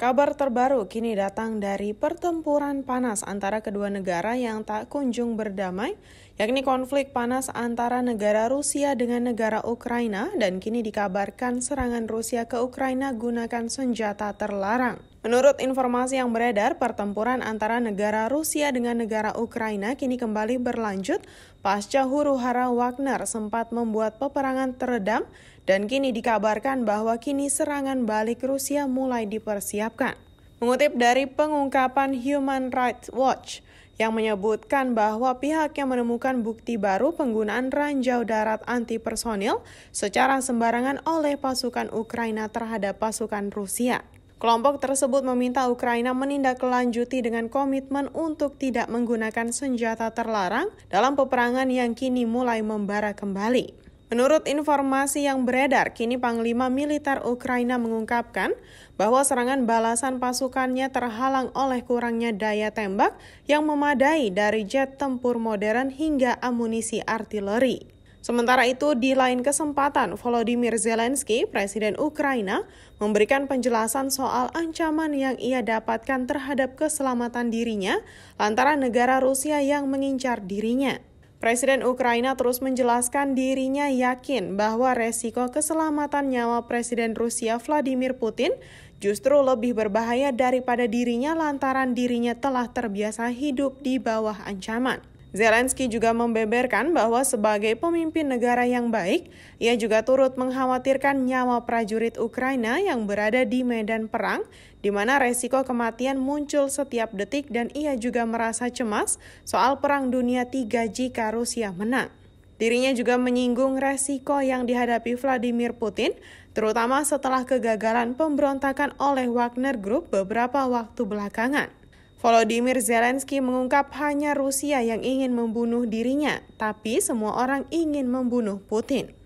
Kabar terbaru kini datang dari pertempuran panas antara kedua negara yang tak kunjung berdamai, yakni konflik panas antara negara Rusia dengan negara Ukraina dan kini dikabarkan serangan Rusia ke Ukraina gunakan senjata terlarang. Menurut informasi yang beredar, pertempuran antara negara Rusia dengan negara Ukraina kini kembali berlanjut pasca huru-hara Wagner sempat membuat peperangan teredam dan kini dikabarkan bahwa kini serangan balik Rusia mulai dipersiapkan. Mengutip dari pengungkapan Human Rights Watch yang menyebutkan bahwa pihak yang menemukan bukti baru penggunaan ranjau darat anti personil secara sembarangan oleh pasukan Ukraina terhadap pasukan Rusia. Kelompok tersebut meminta Ukraina menindaklanjuti dengan komitmen untuk tidak menggunakan senjata terlarang dalam peperangan yang kini mulai membara kembali. Menurut informasi yang beredar, kini Panglima Militer Ukraina mengungkapkan bahwa serangan balasan pasukannya terhalang oleh kurangnya daya tembak yang memadai dari jet tempur modern hingga amunisi artileri. Sementara itu, di lain kesempatan, Volodymyr Zelensky, Presiden Ukraina, memberikan penjelasan soal ancaman yang ia dapatkan terhadap keselamatan dirinya lantaran negara Rusia yang mengincar dirinya. Presiden Ukraina terus menjelaskan dirinya yakin bahwa resiko keselamatan nyawa Presiden Rusia Vladimir Putin justru lebih berbahaya daripada dirinya lantaran dirinya telah terbiasa hidup di bawah ancaman. Zelensky juga membeberkan bahwa sebagai pemimpin negara yang baik, ia juga turut mengkhawatirkan nyawa prajurit Ukraina yang berada di medan perang, di mana resiko kematian muncul setiap detik dan ia juga merasa cemas soal Perang Dunia III jika Rusia menang. Dirinya juga menyinggung resiko yang dihadapi Vladimir Putin, terutama setelah kegagalan pemberontakan oleh Wagner Group beberapa waktu belakangan. Volodymyr Zelensky mengungkap hanya Rusia yang ingin membunuh dirinya, tapi semua orang ingin membunuh Putin.